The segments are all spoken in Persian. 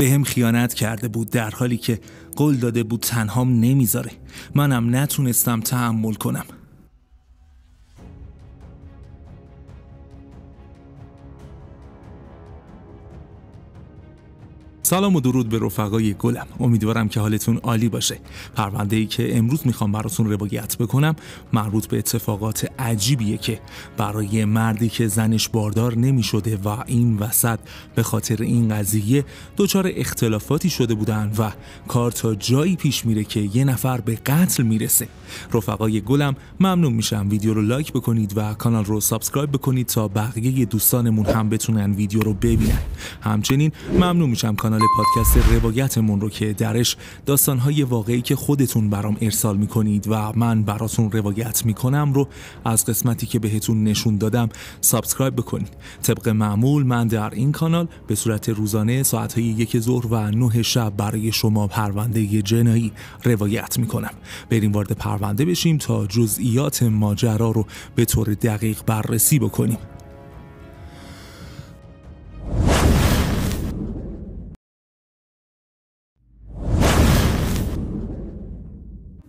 به هم خیانت کرده بود در حالی که قول داده بود تنهام نمیذاره منم نتونستم تحمل کنم سلام و درود به رفقای گلم امیدوارم که حالتون عالی باشه پرونده ای که امروز میخوام براتون روایت بکنم مربوط به اتفاقات عجیبیه که برای مردی که زنش باردار نمیشده و این وسط به خاطر این قضیه دچار اختلافاتی شده بودن و کار تا جایی پیش میره که یه نفر به قتل میرسه رفقای گلم ممنون میشم ویدیو رو لایک بکنید و کانال رو سابسکرایب بکنید تا بقیه دوستانمون هم بتونن ویدیو رو ببینن همچنین ممنون میشم کانال کانال پادکست روایتمون رو که درش داستانهای واقعی که خودتون برام ارسال میکنید و من براتون روایت میکنم رو از قسمتی که بهتون نشون دادم سابسکرایب بکنید طبق معمول من در این کانال به صورت روزانه ساعتهای یک ظهر و نه شب برای شما پرونده جنایی روایت میکنم بریم وارد پرونده بشیم تا جزئیات ماجرا رو به طور دقیق بررسی بکنیم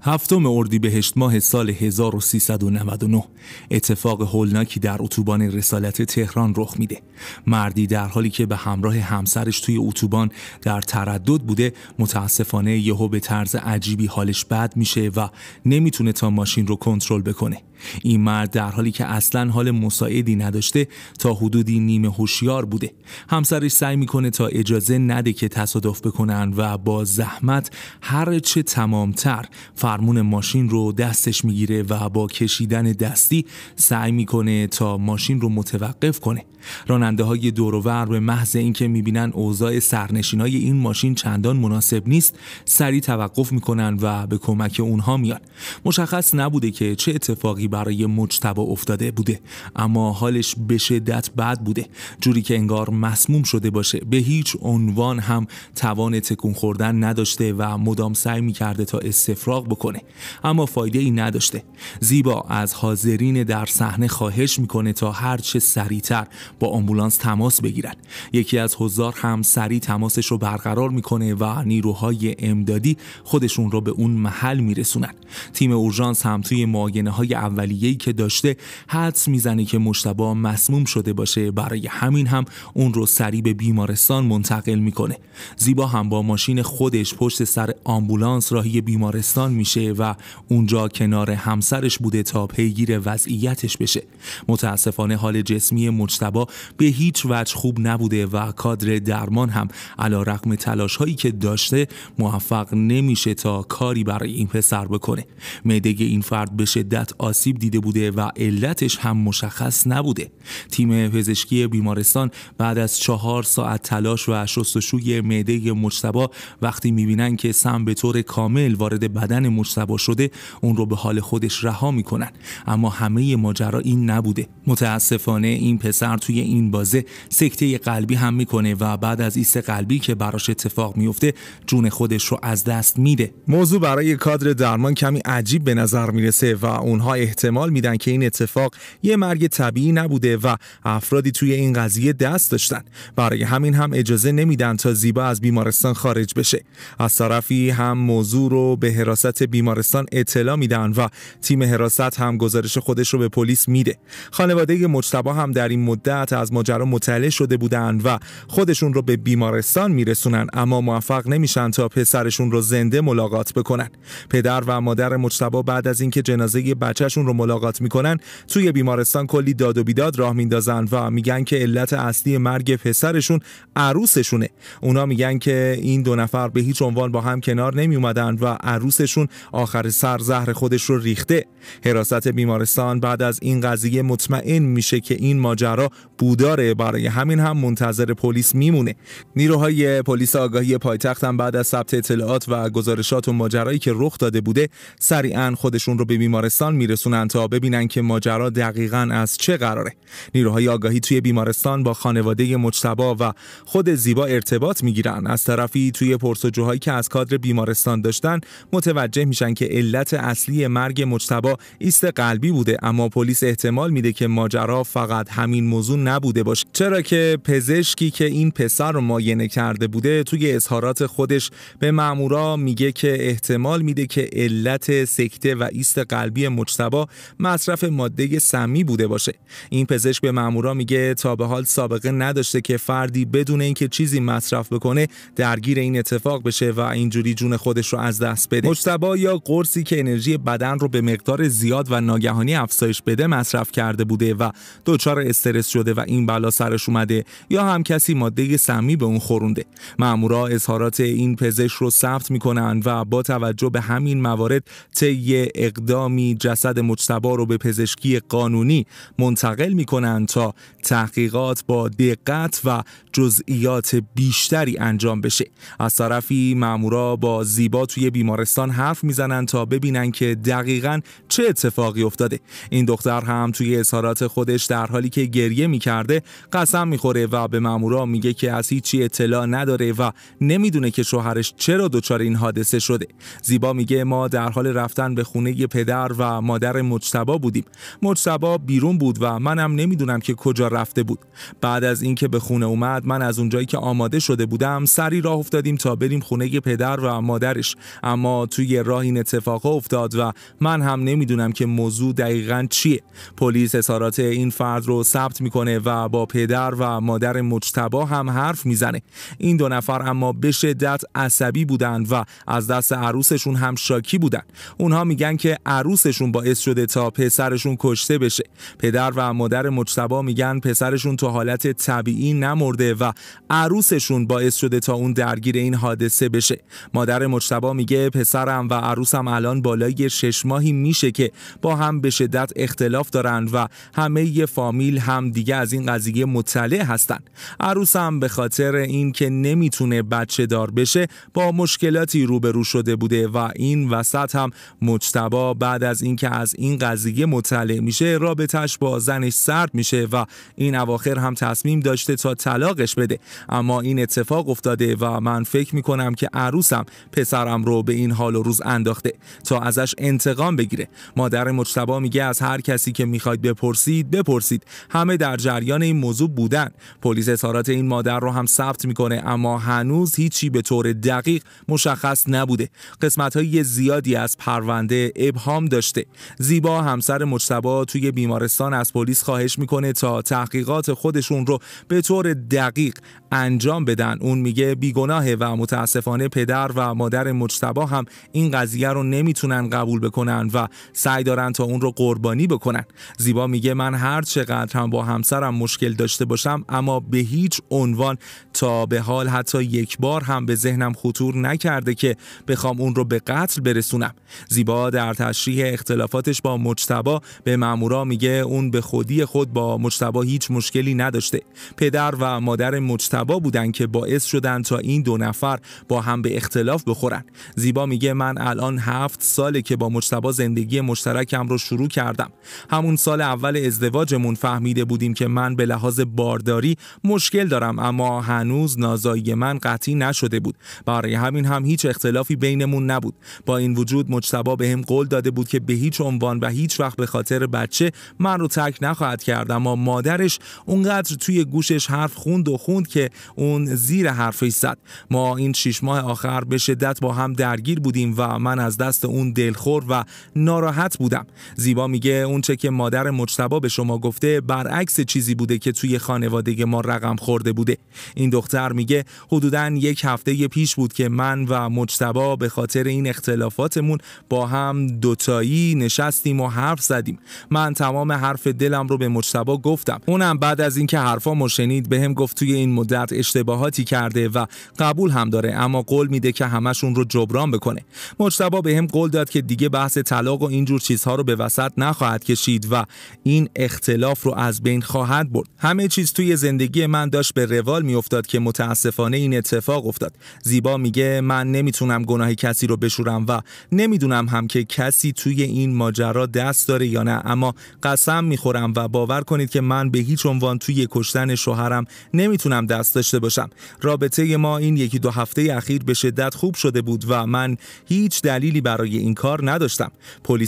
هفتم اردیبهشت ماه سال 1399 اتفاق هولناکی در اتوبان رسالت تهران رخ میده. مردی در حالی که به همراه همسرش توی اتوبان در تردد بوده متاسفانه یهو به طرز عجیبی حالش بد میشه و نمیتونه تا ماشین رو کنترل بکنه. این مرد در حالی که اصلا حال مساعدی نداشته تا حدودی نیمه هوشیار بوده همسرش سعی میکنه تا اجازه نده که تصادف بکنن و با زحمت هر چه تمامتر فرمون ماشین رو دستش میگیره و با کشیدن دستی سعی میکنه تا ماشین رو متوقف کنه راننده های دورور به محض اینکه میبینن اوضاع سرنشین های این ماشین چندان مناسب نیست سریع توقف میکنن و به کمک اونها میان مشخص نبوده که چه اتفاقی برای مجتبا افتاده بوده اما حالش به شدت بد بوده جوری که انگار مسموم شده باشه به هیچ عنوان هم توان تکون خوردن نداشته و مدام سعی میکرده تا استفراغ بکنه اما فایده ای نداشته زیبا از حاضرین در صحنه خواهش میکنه تا هر چه سریعتر با آمبولانس تماس بگیرن یکی از حضار هم سریع تماسش رو برقرار میکنه و نیروهای امدادی خودشون رو به اون محل میرسونن تیم اورژانس هم توی معاینه های اولیه‌ای که داشته حدس میزنه که مشتبه مسموم شده باشه برای همین هم اون رو سریع به بیمارستان منتقل میکنه زیبا هم با ماشین خودش پشت سر آمبولانس راهی بیمارستان میشه و اونجا کنار همسرش بوده تا پیگیر وضعیتش بشه متاسفانه حال جسمی مجتبا به هیچ وجه خوب نبوده و کادر درمان هم علا رقم تلاش هایی که داشته موفق نمیشه تا کاری برای این پسر بکنه معده این فرد به شدت آسیب دیده بوده و علتش هم مشخص نبوده تیم پزشکی بیمارستان بعد از چهار ساعت تلاش و شستشوی معده مجتبا وقتی میبینن که سم به طور کامل وارد بدن مجتبا شده اون رو به حال خودش رها میکنن اما همه ماجرا این نبوده متاسفانه این پسر توی این بازه سکته قلبی هم میکنه و بعد از ایست قلبی که براش اتفاق میفته جون خودش رو از دست میده موضوع برای کادر درمان کمی عجیب به نظر میرسه و اونها احتمال میدن که این اتفاق یه مرگ طبیعی نبوده و افرادی توی این قضیه دست داشتن برای همین هم اجازه نمیدن تا زیبا از بیمارستان خارج بشه از طرفی هم موضوع رو به حراست بیمارستان اطلاع میدن و تیم حراست هم گزارش خودش رو به پلیس میده خانواده مجتبا هم در این مدت از ماجرا مطلع شده بودن و خودشون رو به بیمارستان میرسونن اما موفق نمیشن تا پسرشون رو زنده ملاقات بکنن پدر و مادر مجتبا بعد از اینکه جنازه بچهشون رو ملاقات میکنن توی بیمارستان کلی داد و بیداد راه میندازن و میگن که علت اصلی مرگ پسرشون عروسشونه اونا میگن که این دو نفر به هیچ عنوان با هم کنار نمی اومدن و عروسشون آخر سر زهر خودش رو ریخته حراست بیمارستان بعد از این قضیه مطمئن میشه که این ماجرا بوداره برای همین هم منتظر پلیس میمونه نیروهای پلیس آگاهی پایتخت هم بعد از ثبت اطلاعات و گزارشات و ماجرایی که رخ داده بوده سریعا خودشون رو به بیمارستان میرسونن تا ببینن که ماجرا دقیقا از چه قراره نیروهای آگاهی توی بیمارستان با خانواده مجتبا و خود زیبا ارتباط میگیرن از طرفی توی پرسجوهایی که از کادر بیمارستان داشتن متوجه میشن که علت اصلی مرگ مجتبا ایست قلبی بوده اما پلیس احتمال میده که ماجرا فقط همین موضوع نبوده باشه چرا که پزشکی که این پسر رو معاینه کرده بوده توی اظهارات خودش به مامورا میگه که احتمال میده که علت سکته و ایست قلبی مجتبا مصرف ماده سمی بوده باشه این پزشک به مامورا میگه تا به حال سابقه نداشته که فردی بدون اینکه چیزی مصرف بکنه درگیر این اتفاق بشه و اینجوری جون خودش رو از دست بده مشتبا یا قرصی که انرژی بدن رو به مقدار زیاد و ناگهانی افزایش بده مصرف کرده بوده و دچار استرس شده و این بلا سرش اومده یا هم کسی ماده سمی به اون خورونده مامورا اظهارات این پزشک رو ثبت میکنن و با توجه به همین موارد طی اقدامی جسد مجتبا رو به پزشکی قانونی منتقل می کنند تا تحقیقات با دقت و جزئیات بیشتری انجام بشه از طرفی مامورا با زیبا توی بیمارستان حرف میزنن تا ببینن که دقیقا چه اتفاقی افتاده این دختر هم توی اظهارات خودش در حالی که گریه میکرده قسم میخوره و به مامورا میگه که از هیچی اطلاع نداره و نمیدونه که شوهرش چرا دچار این حادثه شده زیبا میگه ما در حال رفتن به خونه پدر و مادر مجتبا بودیم مجتبا بیرون بود و منم نمیدونم که کجا رفته بود بعد از اینکه به خونه اومد من از اونجایی که آماده شده بودم سری راه افتادیم تا بریم خونه پدر و مادرش اما توی راه این اتفاق افتاد و من هم نمی نمیدونم که موضوع دقیقا چیه پلیس اظهارات این فرد رو ثبت میکنه و با پدر و مادر مجتبا هم حرف میزنه این دو نفر اما به شدت عصبی بودن و از دست عروسشون هم شاکی بودن اونها میگن که عروسشون باعث شده تا پسرشون کشته بشه پدر و مادر مجتبا میگن پسرشون تا حالت طبیعی نمرده و عروسشون باعث شده تا اون درگیر این حادثه بشه مادر مجتبا میگه پسرم و عروسم الان بالای شش ماهی میشه که با هم به شدت اختلاف دارند و همه ی فامیل هم دیگه از این قضیه مطلع هستن عروس هم به خاطر این اینکه نمیتونه بچه دار بشه با مشکلاتی روبرو شده بوده و این وسط هم مجتبا بعد از اینکه از این قضیه مطلع میشه رابطش با زنش سرد میشه و این اواخر هم تصمیم داشته تا طلاقش بده اما این اتفاق افتاده و من فکر میکنم که عروسم پسرم رو به این حال و روز انداخته تا ازش انتقام بگیره مادر مجتبا میگه از هر کسی که میخواید بپرسید بپرسید همه در جریان این موضوع بودن پلیس اظهارات این مادر رو هم ثبت میکنه اما هنوز هیچی به طور دقیق مشخص نبوده قسمت های زیادی از پرونده ابهام داشته زیبا همسر مجتبا توی بیمارستان از پلیس خواهش میکنه تا تحقیقات خودشون رو به طور دقیق انجام بدن اون میگه بیگناه و متاسفانه پدر و مادر مجتبا هم این قضیه رو نمیتونن قبول بکنن و سعی دارن تا اون رو قربانی بکنن زیبا میگه من هر چقدر هم با همسرم مشکل داشته باشم اما به هیچ عنوان تا به حال حتی یک بار هم به ذهنم خطور نکرده که بخوام اون رو به قتل برسونم زیبا در تشریح اختلافاتش با مجتبا به مامورا میگه اون به خودی خود با مجتبا هیچ مشکلی نداشته پدر و مادر مجتبا بودن که باعث شدن تا این دو نفر با هم به اختلاف بخورن زیبا میگه من الان هفت ساله که با مجتبا زندگی مشترکم رو شروع کردم همون سال اول ازدواجمون فهمیده بودیم که من به لحاظ بارداری مشکل دارم اما هنوز نازایی من قطعی نشده بود برای همین هم هیچ اختلافی بینمون نبود با این وجود مجتبا به هم قول داده بود که به هیچ عنوان و هیچ وقت به خاطر بچه من رو ترک نخواهد کرد اما مادرش اونقدر توی گوشش حرف خوند و خوند که اون زیر حرفش زد ما این شیش ماه آخر به شدت با هم درگیر بودیم و من از دست اون دلخور و نارا ناراحت بودم زیبا میگه اونچه که مادر مجتبا به شما گفته برعکس چیزی بوده که توی خانواده ما رقم خورده بوده این دختر میگه حدودا یک هفته پیش بود که من و مجتبا به خاطر این اختلافاتمون با هم دوتایی نشستیم و حرف زدیم من تمام حرف دلم رو به مجتبا گفتم اونم بعد از اینکه حرفها شنید بهم هم گفت توی این مدت اشتباهاتی کرده و قبول هم داره اما قول میده که همشون رو جبران بکنه مجتبا بهم قول داد که دیگه بحث طلاق و اینجور چیزها رو به وسط نخواهد کشید و این اختلاف رو از بین خواهد برد همه چیز توی زندگی من داشت به روال میافتاد که متاسفانه این اتفاق افتاد زیبا میگه من نمیتونم گناه کسی رو بشورم و نمیدونم هم که کسی توی این ماجرا دست داره یا نه اما قسم میخورم و باور کنید که من به هیچ عنوان توی کشتن شوهرم نمیتونم دست داشته باشم رابطه ما این یکی دو هفته اخیر به شدت خوب شده بود و من هیچ دلیلی برای این کار نداشتم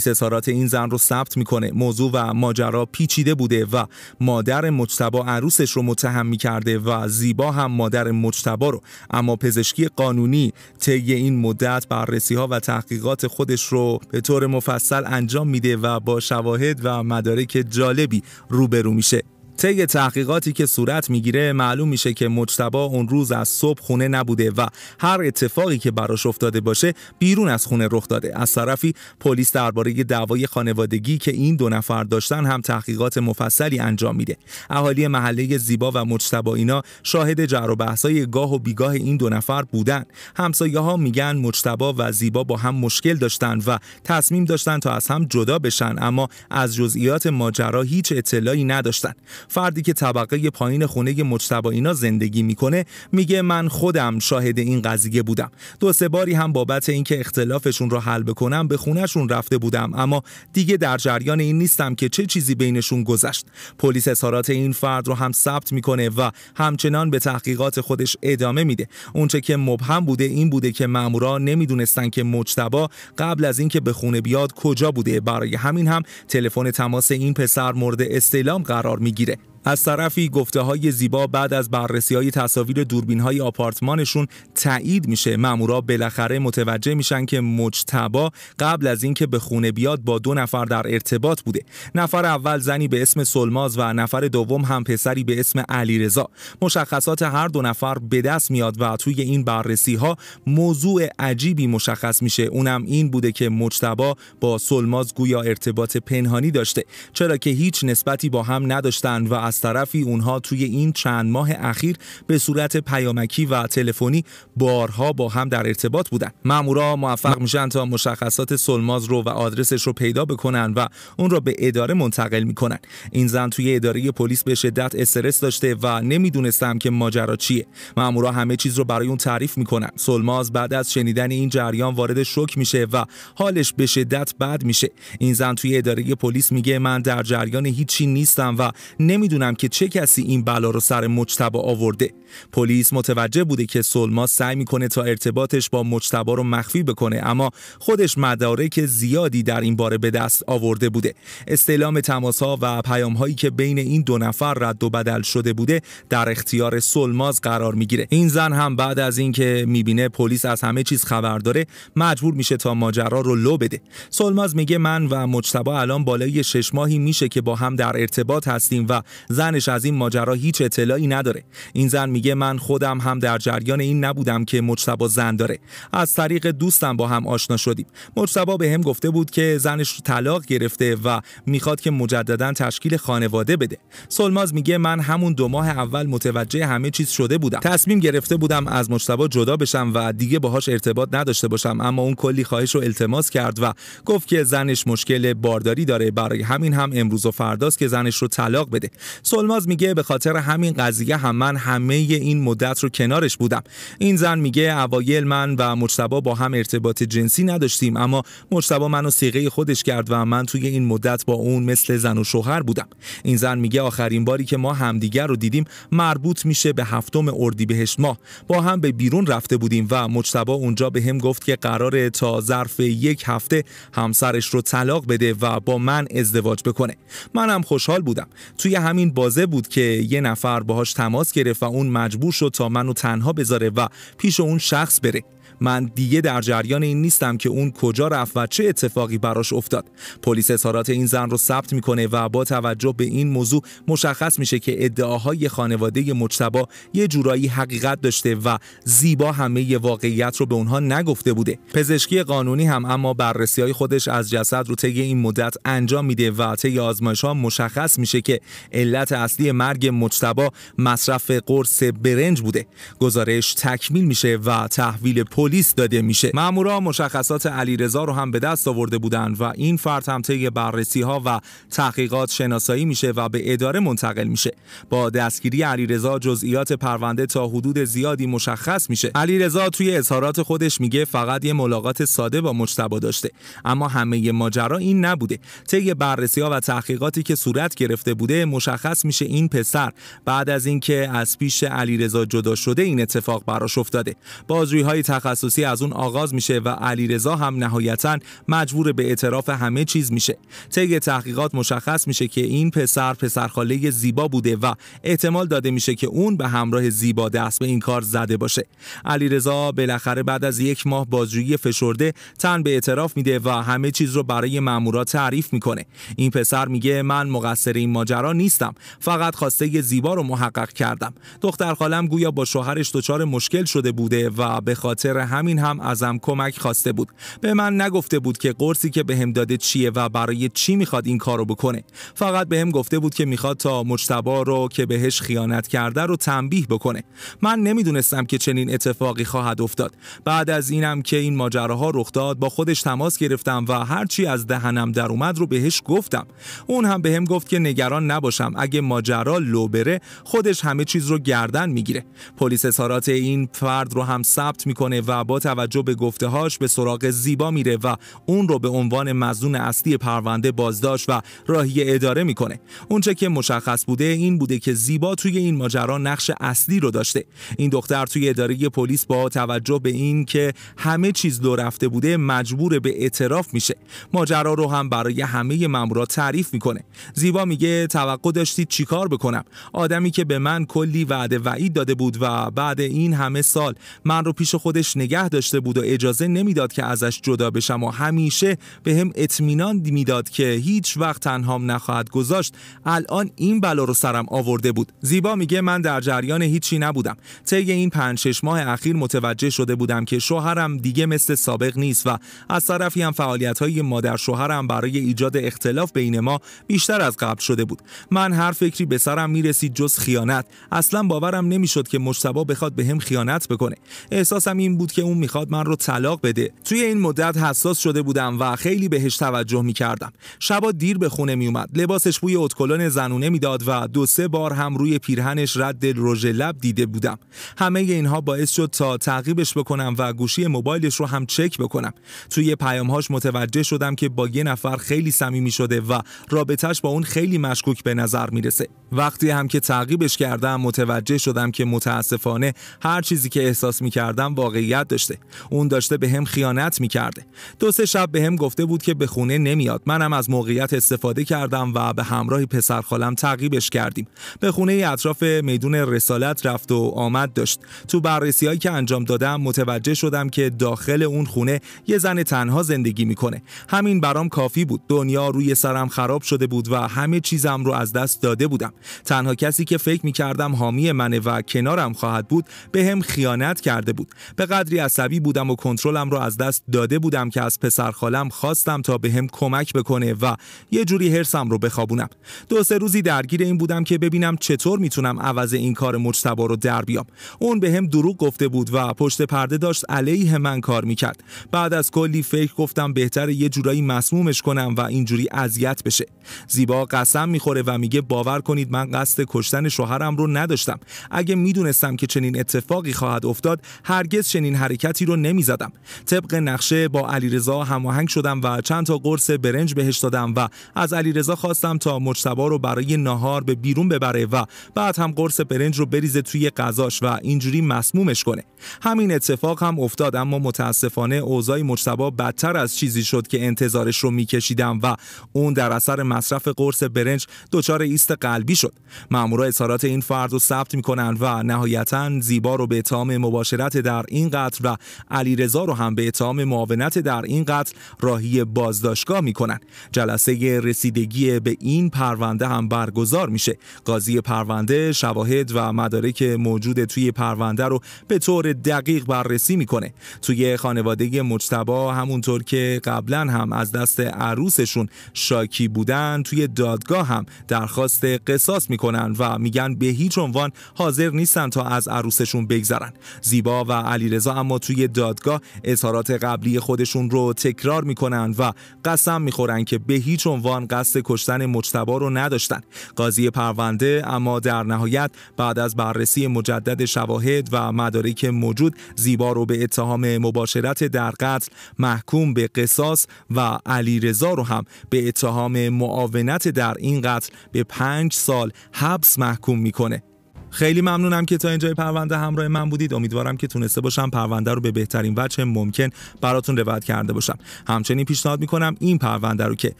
پلیس این زن رو ثبت میکنه موضوع و ماجرا پیچیده بوده و مادر مجتبا عروسش رو متهم میکرده و زیبا هم مادر مجتبا رو اما پزشکی قانونی طی این مدت بررسی ها و تحقیقات خودش رو به طور مفصل انجام میده و با شواهد و مدارک جالبی روبرو میشه طی تحقیقاتی که صورت میگیره معلوم میشه که مجتبا اون روز از صبح خونه نبوده و هر اتفاقی که براش افتاده باشه بیرون از خونه رخ داده از طرفی پلیس درباره دعوای خانوادگی که این دو نفر داشتن هم تحقیقات مفصلی انجام میده اهالی محله زیبا و مجتبا اینا شاهد جر و بحثای گاه و بیگاه این دو نفر بودن همسایه ها میگن مجتبا و زیبا با هم مشکل داشتن و تصمیم داشتن تا از هم جدا بشن اما از جزئیات ماجرا هیچ اطلاعی نداشتن فردی که طبقه پایین خونه مجتبا اینا زندگی میکنه میگه من خودم شاهد این قضیه بودم دو سه باری هم بابت اینکه اختلافشون رو حل بکنم به خونهشون رفته بودم اما دیگه در جریان این نیستم که چه چیزی بینشون گذشت پلیس اظهارات این فرد رو هم ثبت میکنه و همچنان به تحقیقات خودش ادامه میده اونچه که مبهم بوده این بوده که مامورا نمیدونستن که مجتبا قبل از اینکه به خونه بیاد کجا بوده برای همین هم تلفن تماس این پسر مورد استعلام قرار میگیره از طرفی گفته های زیبا بعد از بررسی های تصاویر دوربین های آپارتمانشون تایید میشه مامورا بالاخره متوجه میشن که مجتبا قبل از اینکه به خونه بیاد با دو نفر در ارتباط بوده نفر اول زنی به اسم سلماز و نفر دوم هم پسری به اسم علیرضا مشخصات هر دو نفر به دست میاد و توی این بررسی ها موضوع عجیبی مشخص میشه اونم این بوده که مجتبا با سلماز گویا ارتباط پنهانی داشته چرا که هیچ نسبتی با هم نداشتن و از طرفی اونها توی این چند ماه اخیر به صورت پیامکی و تلفنی بارها با هم در ارتباط بودن مامورا موفق میشن تا مشخصات سلماز رو و آدرسش رو پیدا بکنن و اون را به اداره منتقل میکنن این زن توی اداره پلیس به شدت استرس داشته و نمیدونستم که ماجرا چیه مامورا همه چیز رو برای اون تعریف میکنن سلماز بعد از شنیدن این جریان وارد شوک میشه و حالش به شدت بد میشه این زن توی اداره پلیس میگه من در جریان هیچی نیستم و نمیدونم نمیدونم که چه کسی این بلا رو سر مجتبا آورده پلیس متوجه بوده که سلما سعی میکنه تا ارتباطش با مجتبا رو مخفی بکنه اما خودش مدارک زیادی در این باره به دست آورده بوده استلام تماس ها و پیام هایی که بین این دو نفر رد و بدل شده بوده در اختیار سلماز قرار میگیره این زن هم بعد از اینکه میبینه پلیس از همه چیز خبر داره مجبور میشه تا ماجرا رو لو بده سلماز میگه من و مجتبا الان بالای شش ماهی میشه که با هم در ارتباط هستیم و زنش از این ماجرا هیچ اطلاعی نداره این زن میگه من خودم هم در جریان این نبودم که مجتبا زن داره از طریق دوستم با هم آشنا شدیم مجتبا به هم گفته بود که زنش رو طلاق گرفته و میخواد که مجددا تشکیل خانواده بده سلماز میگه من همون دو ماه اول متوجه همه چیز شده بودم تصمیم گرفته بودم از مجتبا جدا بشم و دیگه باهاش ارتباط نداشته باشم اما اون کلی خواهش رو التماس کرد و گفت که زنش مشکل بارداری داره برای همین هم امروز و فرداست که زنش رو طلاق بده سلماز میگه به خاطر همین قضیه هم من همه این مدت رو کنارش بودم این زن میگه اوایل من و مجتبا با هم ارتباط جنسی نداشتیم اما مجتبا منو سیغه خودش کرد و من توی این مدت با اون مثل زن و شوهر بودم این زن میگه آخرین باری که ما همدیگر رو دیدیم مربوط میشه به هفتم اردیبهشت ماه با هم به بیرون رفته بودیم و مجتبا اونجا به هم گفت که قرار تا ظرف یک هفته همسرش رو طلاق بده و با من ازدواج بکنه منم خوشحال بودم توی همین بازه بود که یه نفر باهاش تماس گرفت و اون مجبور شد تا منو تنها بذاره و پیش اون شخص بره من دیگه در جریان این نیستم که اون کجا رفت و چه اتفاقی براش افتاد پلیس اظهارات این زن رو ثبت میکنه و با توجه به این موضوع مشخص میشه که ادعاهای خانواده مجتبا یه جورایی حقیقت داشته و زیبا همه واقعیت رو به اونها نگفته بوده پزشکی قانونی هم اما بررسی های خودش از جسد رو طی این مدت انجام میده و طی آزمایش ها مشخص میشه که علت اصلی مرگ مجتبا مصرف قرص برنج بوده گزارش تکمیل میشه و تحویل پلیس داده میشه مامورا مشخصات علیرضا رو هم به دست آورده بودند و این فرد هم طی بررسی ها و تحقیقات شناسایی میشه و به اداره منتقل میشه با دستگیری علیرضا جزئیات پرونده تا حدود زیادی مشخص میشه علیرضا توی اظهارات خودش میگه فقط یه ملاقات ساده با مجتبی داشته اما همه ماجرا این نبوده طی بررسی ها و تحقیقاتی که صورت گرفته بوده مشخص میشه این پسر بعد از اینکه از پیش علیرضا جدا شده این اتفاق براش افتاده بازجویی های تخصصی از اون آغاز میشه و علیرضا هم نهایتا مجبور به اعتراف همه چیز میشه طی تحقیقات مشخص میشه که این پسر پسرخاله زیبا بوده و احتمال داده میشه که اون به همراه زیبا دست به این کار زده باشه علیرضا بالاخره بعد از یک ماه بازجویی فشرده تن به اعتراف میده و همه چیز رو برای مامورا تعریف میکنه این پسر میگه من مقصر این ماجرا نیستم فقط خواسته زیبا رو محقق کردم دختر خالم گویا با شوهرش دچار مشکل شده بوده و به خاطر همین هم ازم کمک خواسته بود به من نگفته بود که قرصی که بهم هم داده چیه و برای چی میخواد این کارو بکنه فقط بهم هم گفته بود که میخواد تا مجتبا رو که بهش خیانت کرده رو تنبیه بکنه من نمیدونستم که چنین اتفاقی خواهد افتاد بعد از اینم که این ماجراها رخ داد با خودش تماس گرفتم و هرچی از دهنم در اومد رو بهش گفتم اون هم بهم هم گفت که نگران نباشم اگه ماجرا لو بره خودش همه چیز رو گردن میگیره پلیس اظهارات این فرد رو هم ثبت میکنه و با توجه به گفته هاش به سراغ زیبا میره و اون رو به عنوان مزنون اصلی پرونده بازداشت و راهی اداره میکنه اونچه که مشخص بوده این بوده که زیبا توی این ماجرا نقش اصلی رو داشته این دختر توی اداره پلیس با توجه به این که همه چیز لو رفته بوده مجبور به اعتراف میشه ماجرا رو هم برای همه مامورا تعریف میکنه زیبا میگه توقع داشتید چیکار بکنم آدمی که به من کلی وعده وعید داده بود و بعد این همه سال من رو پیش خودش نگه داشته بود و اجازه نمیداد که ازش جدا بشم و همیشه به هم اطمینان میداد که هیچ وقت تنهام نخواهد گذاشت الان این بلا رو سرم آورده بود زیبا میگه من در جریان هیچی نبودم طی این پنج ماه اخیر متوجه شده بودم که شوهرم دیگه مثل سابق نیست و از طرفی هم فعالیت های مادر شوهرم برای ایجاد اختلاف بین ما بیشتر از قبل شده بود من هر فکری به سرم میرسید جز خیانت اصلا باورم نمیشد که مشتبا بخواد به هم خیانت بکنه احساسم این بود که اون میخواد من رو طلاق بده توی این مدت حساس شده بودم و خیلی بهش توجه میکردم شبا دیر به خونه میومد لباسش بوی اتکلن زنونه میداد و دو سه بار هم روی پیرهنش رد رژ لب دیده بودم همه اینها باعث شد تا تعقیبش بکنم و گوشی موبایلش رو هم چک بکنم توی پیامهاش متوجه شدم که با یه نفر خیلی صمیمی شده و رابطهش با اون خیلی مشکوک به نظر میرسه وقتی هم که تعقیبش کردم متوجه شدم که متاسفانه هر چیزی که احساس میکردم واقعیت داشته اون داشته به هم خیانت کرده. دو سه شب به هم گفته بود که به خونه نمیاد منم از موقعیت استفاده کردم و به همراه پسر خالم تعقیبش کردیم به خونه اطراف میدون رسالت رفت و آمد داشت تو بررسی هایی که انجام دادم متوجه شدم که داخل اون خونه یه زن تنها زندگی میکنه همین برام کافی بود دنیا روی سرم خراب شده بود و همه چیزم رو از دست داده بودم تنها کسی که فکر میکردم حامی منه و کنارم خواهد بود به هم خیانت کرده بود به قدری عصبی بودم و کنترلم را از دست داده بودم که از پسر خالم خواستم تا به هم کمک بکنه و یه جوری حرسم رو بخوابونم دو سه روزی درگیر این بودم که ببینم چطور میتونم عوض این کار مجتبا رو در بیام اون به هم دروغ گفته بود و پشت پرده داشت علیه من کار میکرد بعد از کلی فکر گفتم بهتر یه جورایی مسمومش کنم و اینجوری اذیت بشه زیبا قسم میخوره و میگه باور کنید من قصد کشتن شوهرم رو نداشتم اگه میدونستم که چنین اتفاقی خواهد افتاد هرگز چنین حرکتی رو نمی زدم. طبق نقشه با علیرضا هماهنگ شدم و چند تا قرص برنج بهش دادم و از علیرضا خواستم تا مجتبا رو برای ناهار به بیرون ببره و بعد هم قرص برنج رو بریزه توی غذاش و اینجوری مسمومش کنه همین اتفاق هم افتاد اما متاسفانه اوضاع مجتبا بدتر از چیزی شد که انتظارش رو میکشیدم و اون در اثر مصرف قرص برنج دچار ایست قلبی شد مامورا اظهارات این فرد رو ثبت میکنن و نهایتا زیبا رو به تام مباشرت در این قتل و رضا رو هم به اتهام معاونت در این قتل راهی بازداشتگاه میکنن جلسه رسیدگی به این پرونده هم برگزار میشه قاضی پرونده شواهد و مدارک موجود توی پرونده رو به طور دقیق بررسی میکنه توی خانواده مجتبا همونطور که قبلا هم از دست عروسشون شاکی بودن توی دادگاه هم درخواست قصاص میکنن و میگن به هیچ عنوان حاضر نیستن تا از عروسشون بگذرن زیبا و علیرضا اما توی دادگاه اظهارات قبلی خودشون رو تکرار میکنن و قسم میخورن که به هیچ عنوان قصد کشتن مجتبا رو نداشتن قاضی پرونده اما در نهایت بعد از بررسی مجدد شواهد و مدارک موجود زیبا رو به اتهام مباشرت در قتل محکوم به قصاص و علیرضا رو هم به اتهام معاونت در این قتل به پنج سال حبس محکوم میکنه خیلی ممنونم که تا اینجای پرونده همراه من بودید امیدوارم که تونسته باشم پرونده رو به بهترین وجه ممکن براتون روایت کرده باشم همچنین پیشنهاد میکنم این پرونده رو که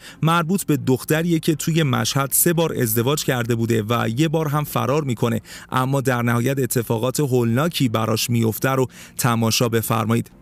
مربوط به دختریه که توی مشهد سه بار ازدواج کرده بوده و یه بار هم فرار میکنه اما در نهایت اتفاقات هولناکی براش میفته رو تماشا بفرمایید